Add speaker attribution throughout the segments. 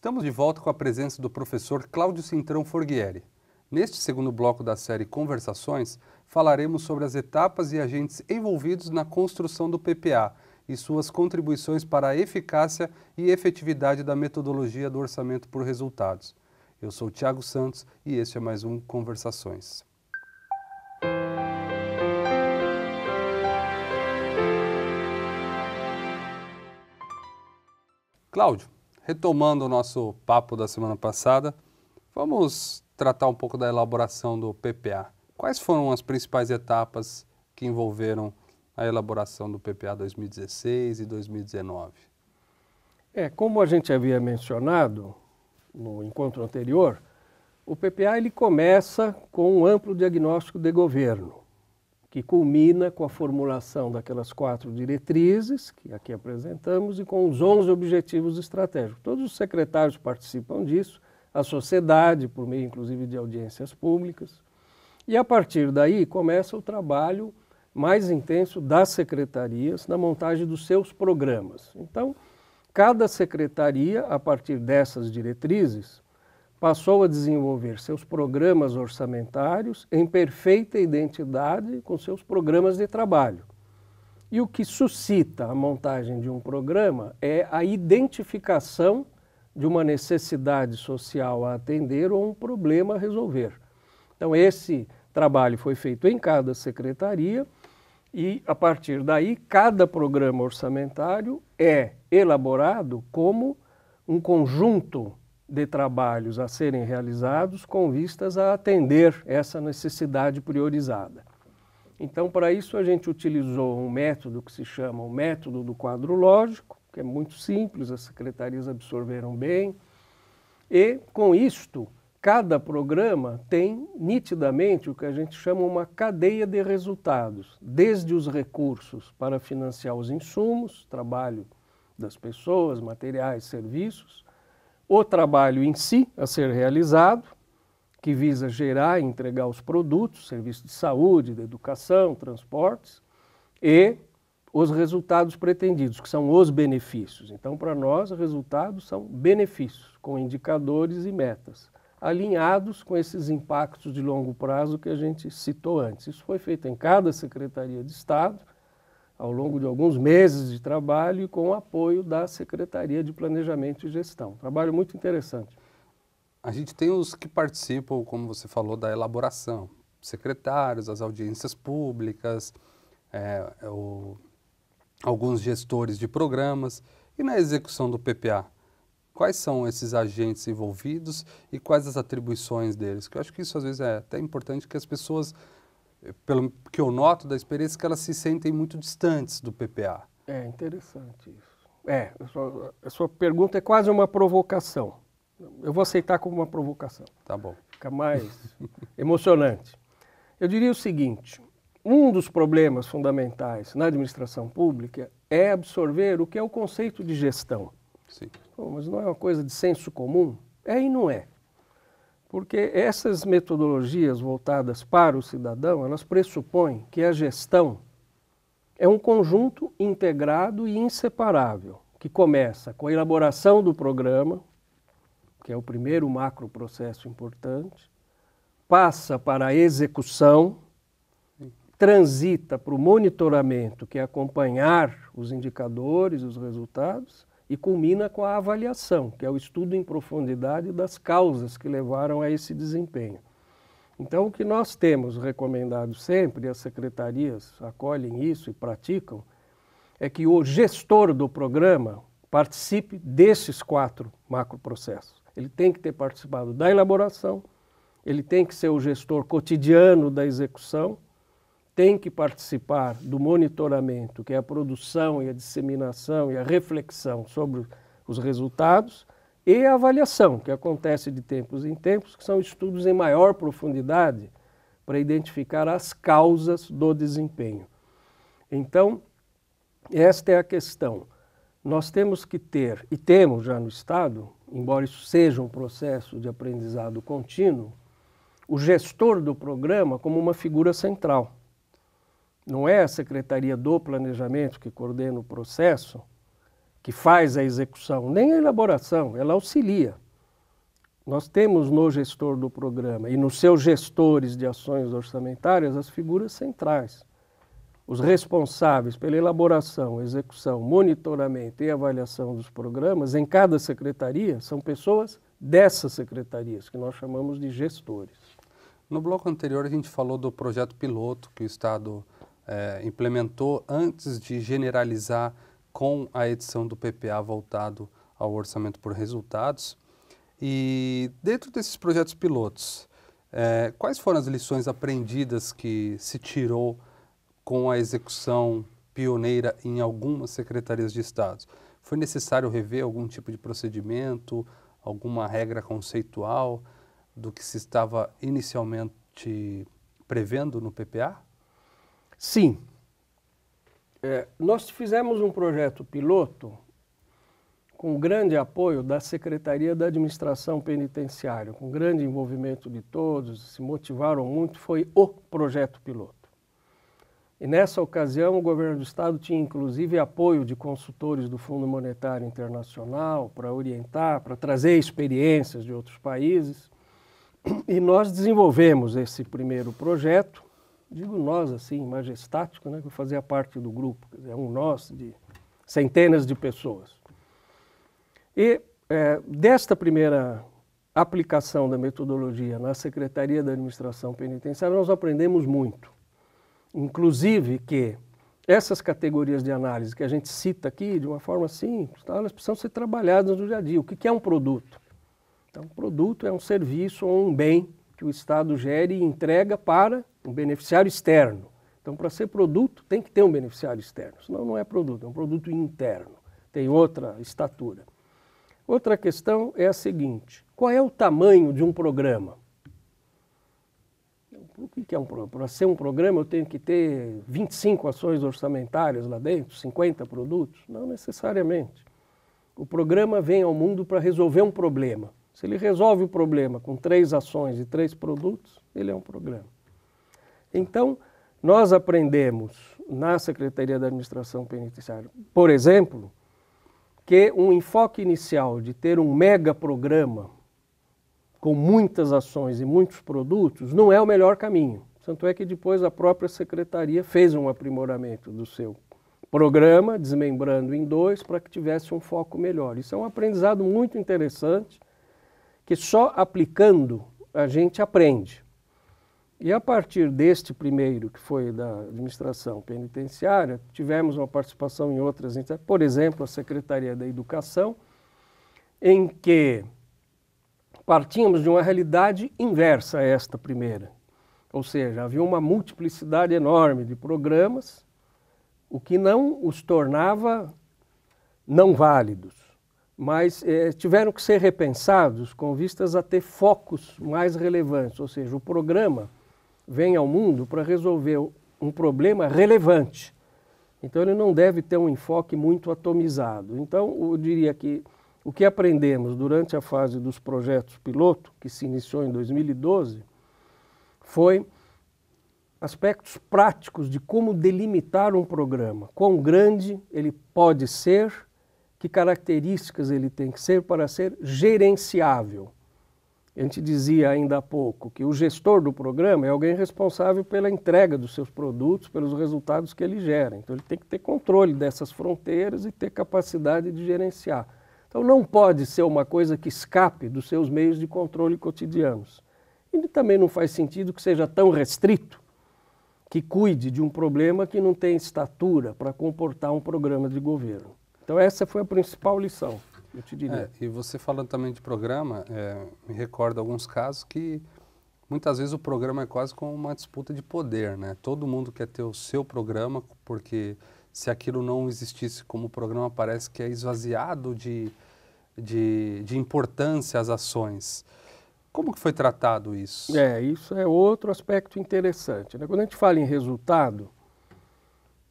Speaker 1: Estamos de volta com a presença do professor Cláudio Cintrão Forghieri. Neste segundo bloco da série Conversações, falaremos sobre as etapas e agentes envolvidos na construção do PPA e suas contribuições para a eficácia e efetividade da metodologia do orçamento por resultados. Eu sou Tiago Santos e este é mais um Conversações. Cláudio, retomando o nosso papo da semana passada, vamos tratar um pouco da elaboração do PPA. Quais foram as principais etapas que envolveram a elaboração do PPA 2016 e 2019?
Speaker 2: É, como a gente havia mencionado no encontro anterior, o PPA ele começa com um amplo diagnóstico de governo que culmina com a formulação daquelas quatro diretrizes que aqui apresentamos e com os 11 objetivos estratégicos. Todos os secretários participam disso, a sociedade, por meio inclusive de audiências públicas. E a partir daí começa o trabalho mais intenso das secretarias na montagem dos seus programas. Então, cada secretaria, a partir dessas diretrizes, passou a desenvolver seus programas orçamentários em perfeita identidade com seus programas de trabalho. E o que suscita a montagem de um programa é a identificação de uma necessidade social a atender ou um problema a resolver. Então, esse trabalho foi feito em cada secretaria e, a partir daí, cada programa orçamentário é elaborado como um conjunto de trabalhos a serem realizados com vistas a atender essa necessidade priorizada. Então, para isso, a gente utilizou um método que se chama o método do quadro lógico, que é muito simples, as secretarias absorveram bem, e com isto, cada programa tem nitidamente o que a gente chama uma cadeia de resultados, desde os recursos para financiar os insumos, trabalho das pessoas, materiais, serviços, o trabalho em si a ser realizado, que visa gerar e entregar os produtos, serviços de saúde, de educação, transportes, e os resultados pretendidos, que são os benefícios. Então, para nós, resultados são benefícios, com indicadores e metas, alinhados com esses impactos de longo prazo que a gente citou antes. Isso foi feito em cada secretaria de Estado ao longo de alguns meses de trabalho e com o apoio da Secretaria de Planejamento e Gestão. Trabalho muito interessante.
Speaker 1: A gente tem os que participam, como você falou, da elaboração, secretários, as audiências públicas, é, o, alguns gestores de programas. E na execução do PPA? Quais são esses agentes envolvidos e quais as atribuições deles? Que eu acho que isso às vezes é até importante que as pessoas pelo que eu noto da experiência, que elas se sentem muito distantes do PPA.
Speaker 2: É interessante isso. É, a sua,
Speaker 1: a sua pergunta é quase uma provocação.
Speaker 2: Eu vou aceitar como uma provocação. Tá bom. Fica mais emocionante. Eu diria o seguinte: um dos problemas fundamentais na administração pública é absorver o que é o conceito de gestão. Sim. Pô, mas não é uma coisa de senso comum? É e não é. Porque essas metodologias voltadas para o cidadão, elas pressupõem que a gestão é um conjunto integrado e inseparável, que começa com a elaboração do programa, que é o primeiro macro processo importante, passa para a execução, transita para o monitoramento, que é acompanhar os indicadores, os resultados, e culmina com a avaliação, que é o estudo em profundidade das causas que levaram a esse desempenho. Então, o que nós temos recomendado sempre, e as secretarias acolhem isso e praticam, é que o gestor do programa participe desses quatro macroprocessos. Ele tem que ter participado da elaboração, ele tem que ser o gestor cotidiano da execução tem que participar do monitoramento, que é a produção e a disseminação e a reflexão sobre os resultados, e a avaliação, que acontece de tempos em tempos, que são estudos em maior profundidade para identificar as causas do desempenho. Então, esta é a questão. Nós temos que ter, e temos já no Estado, embora isso seja um processo de aprendizado contínuo, o gestor do programa como uma figura central não é a Secretaria do Planejamento que coordena o processo, que faz a execução, nem a elaboração, ela auxilia. Nós temos no gestor do programa e nos seus gestores de ações orçamentárias as figuras centrais. Os responsáveis pela elaboração, execução, monitoramento e avaliação dos programas em cada secretaria são pessoas dessas secretarias, que nós chamamos de gestores.
Speaker 1: No bloco anterior, a gente falou do projeto piloto que o Estado é, implementou antes de generalizar com a edição do PPA voltado ao orçamento por resultados. E dentro desses projetos pilotos, é, quais foram as lições aprendidas que se tirou com a execução pioneira em algumas secretarias de Estado? Foi necessário rever algum tipo de procedimento, alguma regra conceitual do que se estava inicialmente prevendo no PPA? Sim. É, nós
Speaker 2: fizemos um projeto piloto com grande apoio da Secretaria da Administração Penitenciária, com grande envolvimento de todos, se motivaram muito, foi o projeto piloto. E nessa ocasião o governo do estado tinha inclusive apoio de consultores do Fundo Monetário Internacional para orientar, para trazer experiências de outros países. E nós desenvolvemos esse primeiro projeto digo nós assim, majestático, né, que eu fazia parte do grupo, é um nós de centenas de pessoas. E é, desta primeira aplicação da metodologia na Secretaria da Administração Penitenciária, nós aprendemos muito. Inclusive que essas categorias de análise que a gente cita aqui de uma forma simples, tá, elas precisam ser trabalhadas no dia a dia. O que é um produto? Então, um produto é um serviço ou um bem que o Estado gere e entrega para um beneficiário externo. Então, para ser produto, tem que ter um beneficiário externo, senão não é produto, é um produto interno, tem outra estatura. Outra questão é a seguinte: qual é o tamanho de um programa? Então, o que é um programa? Para ser um programa, eu tenho que ter 25 ações orçamentárias lá dentro, 50 produtos? Não necessariamente. O programa vem ao mundo para resolver um problema. Se ele resolve o problema com três ações e três produtos, ele é um programa. Então, nós aprendemos na Secretaria da Administração Penitenciária, por exemplo, que um enfoque inicial de ter um mega programa com muitas ações e muitos produtos não é o melhor caminho. Tanto é que depois a própria secretaria fez um aprimoramento do seu programa, desmembrando em dois, para que tivesse um foco melhor. Isso é um aprendizado muito interessante que só aplicando a gente aprende. E a partir deste primeiro, que foi da administração penitenciária, tivemos uma participação em outras, por exemplo, a Secretaria da Educação, em que partíamos de uma realidade inversa a esta primeira. Ou seja, havia uma multiplicidade enorme de programas, o que não os tornava não válidos, mas eh, tiveram que ser repensados com vistas a ter focos mais relevantes, ou seja, o programa vem ao mundo para resolver um problema relevante. Então ele não deve ter um enfoque muito atomizado. Então eu diria que o que aprendemos durante a fase dos projetos piloto, que se iniciou em 2012, foi aspectos práticos de como delimitar um programa, quão grande ele pode ser, que características ele tem que ser para ser gerenciável. A gente dizia ainda há pouco que o gestor do programa é alguém responsável pela entrega dos seus produtos, pelos resultados que ele gera. Então ele tem que ter controle dessas fronteiras e ter capacidade de gerenciar. Então não pode ser uma coisa que escape dos seus meios de controle cotidianos. E também não faz sentido que seja tão restrito que cuide de um problema que não tem estatura para comportar um programa de governo. Então essa foi a principal lição
Speaker 1: eu te diria. É, e você falando também de programa, é, me recorda alguns casos que muitas vezes o programa é quase como uma disputa de poder, né? Todo mundo quer ter o seu programa, porque se aquilo não existisse como programa, parece que é esvaziado de, de, de importância as ações. Como que foi tratado isso? É,
Speaker 2: isso é outro aspecto interessante. Né? Quando a gente fala em resultado,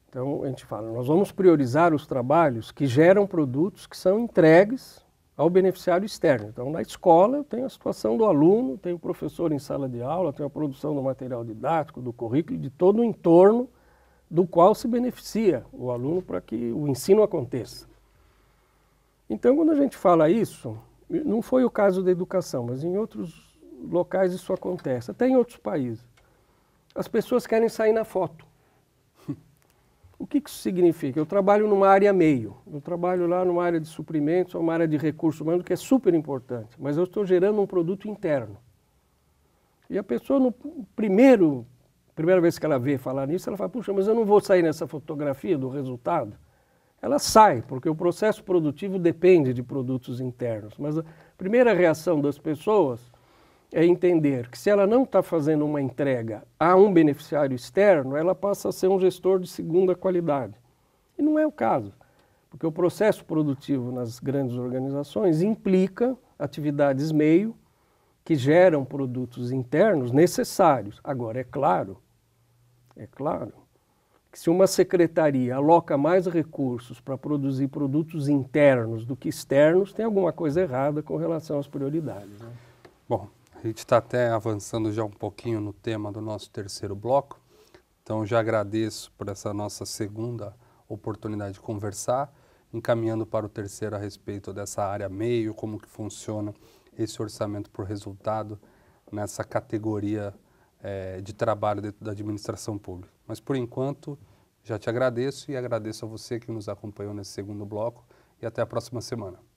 Speaker 2: então a gente fala, nós vamos priorizar os trabalhos que geram produtos que são entregues ao beneficiário externo. Então na escola eu tenho a situação do aluno, tenho o professor em sala de aula, tenho a produção do material didático, do currículo, de todo o entorno do qual se beneficia o aluno para que o ensino aconteça. Então quando a gente fala isso, não foi o caso da educação, mas em outros locais isso acontece, até em outros países. As pessoas querem sair na foto. O que, que isso significa? Eu trabalho numa área meio, eu trabalho lá numa área de suprimentos, uma área de recursos humanos que é super importante, mas eu estou gerando um produto interno. E a pessoa, no primeiro, primeira vez que ela vê falar nisso, ela fala, puxa, mas eu não vou sair nessa fotografia do resultado. Ela sai, porque o processo produtivo depende de produtos internos. Mas a primeira reação das pessoas é entender que se ela não está fazendo uma entrega a um beneficiário externo, ela passa a ser um gestor de segunda qualidade. E não é o caso, porque o processo produtivo nas grandes organizações implica atividades meio que geram produtos internos necessários. Agora, é claro, é claro, que se uma secretaria aloca mais recursos para produzir produtos internos do que externos, tem alguma coisa errada com relação às prioridades. Né?
Speaker 1: Bom, a gente está até avançando já um pouquinho no tema do nosso terceiro bloco, então já agradeço por essa nossa segunda oportunidade de conversar, encaminhando para o terceiro a respeito dessa área meio, como que funciona esse orçamento por resultado nessa categoria é, de trabalho dentro da administração pública. Mas por enquanto, já te agradeço e agradeço a você que nos acompanhou nesse segundo bloco e até a próxima semana.